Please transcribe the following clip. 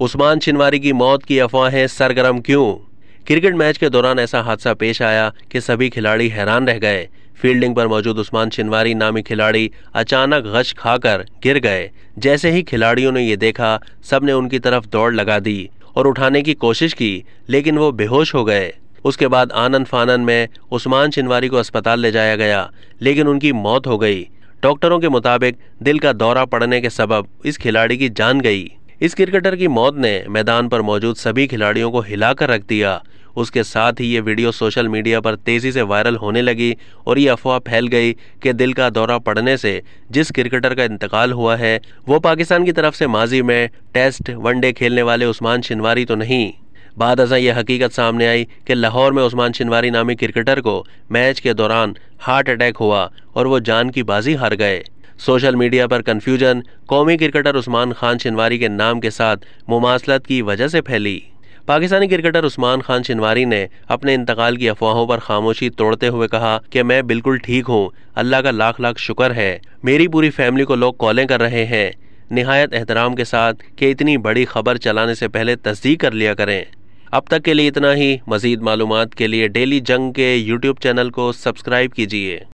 उस्मान छिनवारी की मौत की अफवाहें सरगरम क्यों क्रिकेट मैच के दौरान ऐसा हादसा पेश आया कि सभी खिलाड़ी हैरान रह गए फील्डिंग पर मौजूद उस्मान छिनवारी नामी खिलाड़ी अचानक गश खाकर गिर गए जैसे ही खिलाड़ियों ने ये देखा सबने उनकी तरफ दौड़ लगा दी और उठाने की कोशिश की लेकिन वो बेहोश हो गए उसके बाद आनंद फानन में उस्मान छिनवारी को अस्पताल ले जाया गया लेकिन उनकी मौत हो गई डॉक्टरों के मुताबिक दिल का दौरा पड़ने के सबब इस खिलाड़ी की जान गई इस क्रिकेटर की मौत ने मैदान पर मौजूद सभी खिलाड़ियों को हिलाकर रख दिया उसके साथ ही ये वीडियो सोशल मीडिया पर तेज़ी से वायरल होने लगी और ये अफवाह फैल गई कि दिल का दौरा पड़ने से जिस क्रिकेटर का इंतकाल हुआ है वो पाकिस्तान की तरफ से माजी में टेस्ट वनडे खेलने वाले उस्मान शिनवारी तो नहीं बाद अजा यह हकीकत सामने आई कि लाहौर में उस्मान शिनवारी नामी क्रिकेटर को मैच के दौरान हार्ट अटैक हुआ और वो जान की बाजी हार गए सोशल मीडिया पर कन्फ्यूजन कौमी क्रिकेटर उस्मान खान शिनवारी के नाम के साथ मुमासलत की वजह से फैली पाकिस्तानी क्रिकेटर उस्मान खान शिनवारी ने अपने इंतकाल की अफवाहों पर खामोशी तोड़ते हुए कहा कि मैं बिल्कुल ठीक हूँ अल्लाह का लाख लाख शुक्र है मेरी पूरी फैमिली को लोग कॉलें कर रहे हैं नहायत एहतराम के साथ कि इतनी बड़ी खबर चलाने से पहले तस्दीक कर लिया करें अब तक के लिए इतना ही मज़ीद मालूम के लिए डेली जंग के यूट्यूब चैनल को सब्सक्राइब कीजिए